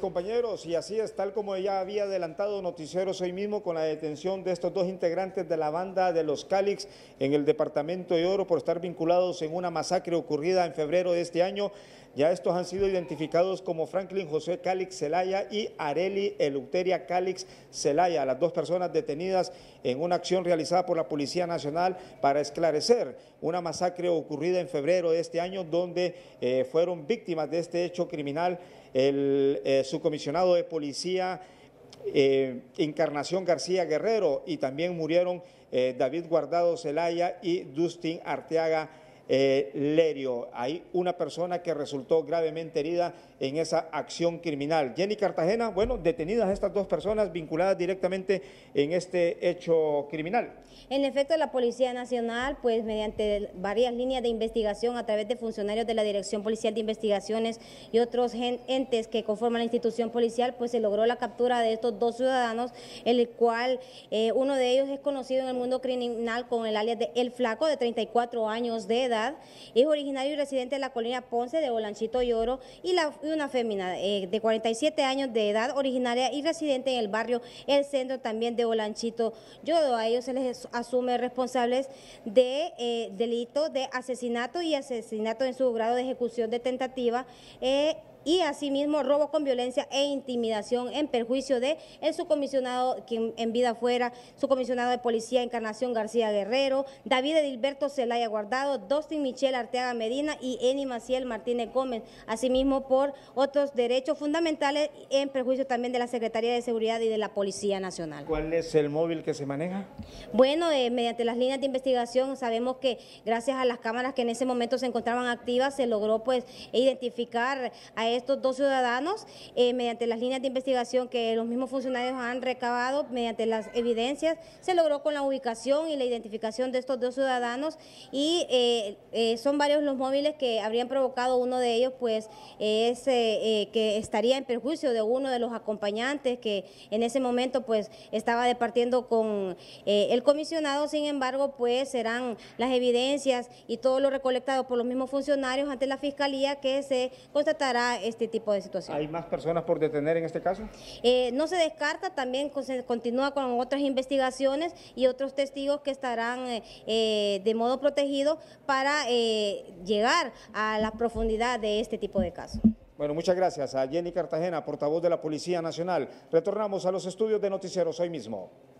Compañeros, y así es tal como ya había adelantado Noticieros hoy mismo con la detención de estos dos integrantes de la banda de los Cálix en el departamento de Oro por estar vinculados en una masacre ocurrida en febrero de este año. Ya estos han sido identificados como Franklin José Calix Celaya y Areli Eleuteria Cálix Celaya, las dos personas detenidas en una acción realizada por la Policía Nacional para esclarecer una masacre ocurrida en febrero de este año donde eh, fueron víctimas de este hecho criminal el eh, su comisionado de policía eh, Encarnación García Guerrero y también murieron eh, David Guardado Zelaya y Dustin Arteaga eh, Lerio. Hay una persona que resultó gravemente herida en esa acción criminal. Jenny Cartagena, bueno, detenidas estas dos personas vinculadas directamente en este hecho criminal. En efecto, la Policía Nacional, pues mediante varias líneas de investigación a través de funcionarios de la Dirección Policial de Investigaciones y otros entes que conforman la institución policial, pues se logró la captura de estos dos ciudadanos, el cual eh, uno de ellos es conocido en el mundo criminal con el alias de El Flaco, de 34 años de edad es originario y residente de la colonia Ponce de Bolanchito y Oro y, una fémina eh, de 47 años de edad, originaria y residente en el barrio El Centro también de Bolanchito Yo A ellos se les asume responsables de eh, delito de asesinato y asesinato en su grado de ejecución de tentativa. Eh, y asimismo robo con violencia e intimidación en perjuicio de el subcomisionado quien en vida fuera, subcomisionado de policía Encarnación García Guerrero, David Edilberto Celaya Guardado, Dostin Michel Arteaga Medina y Eni Maciel Martínez Gómez, asimismo por otros derechos fundamentales en perjuicio también de la Secretaría de Seguridad y de la Policía Nacional. ¿Cuál es el móvil que se maneja? Bueno, eh, mediante las líneas de investigación sabemos que gracias a las cámaras que en ese momento se encontraban activas se logró pues identificar a estos dos ciudadanos eh, mediante las líneas de investigación que los mismos funcionarios han recabado, mediante las evidencias, se logró con la ubicación y la identificación de estos dos ciudadanos y eh, eh, son varios los móviles que habrían provocado uno de ellos, pues que estaría en perjuicio de uno de los acompañantes que en ese momento pues estaba departiendo con el comisionado, sin embargo pues serán las evidencias y todo lo recolectado por los mismos funcionarios ante la fiscalía que se constatará este tipo de situación. ¿Hay más personas por detener en este caso? Eh, no se descarta, también se continúa con otras investigaciones y otros testigos que estarán eh, eh, de modo protegido para llegar a la profundidad de este tipo de casos. Bueno, muchas gracias a Jenny Cartagena, portavoz de la Policía Nacional. Retornamos a los estudios de Noticieros hoy mismo.